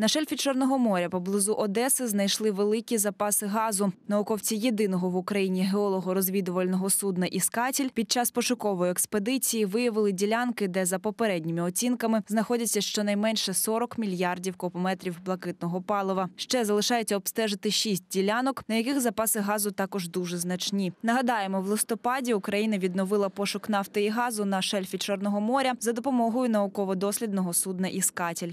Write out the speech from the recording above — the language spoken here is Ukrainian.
На шельфі Чорного моря поблизу Одеси знайшли великі запаси газу. Науковці єдиного в Україні геолого-розвідувального судна Іскатіль під час пошукової експедиції виявили ділянки, де за попередніми оцінками знаходяться щонайменше 40 мільярдів копометрів блакитного палива. Ще залишається обстежити шість ділянок, на яких запаси газу також дуже значні. Нагадаємо, в листопаді Україна відновила пошук нафти і газу на шельфі Чорного моря за допомогою науково-дослідного судна Іскатіль.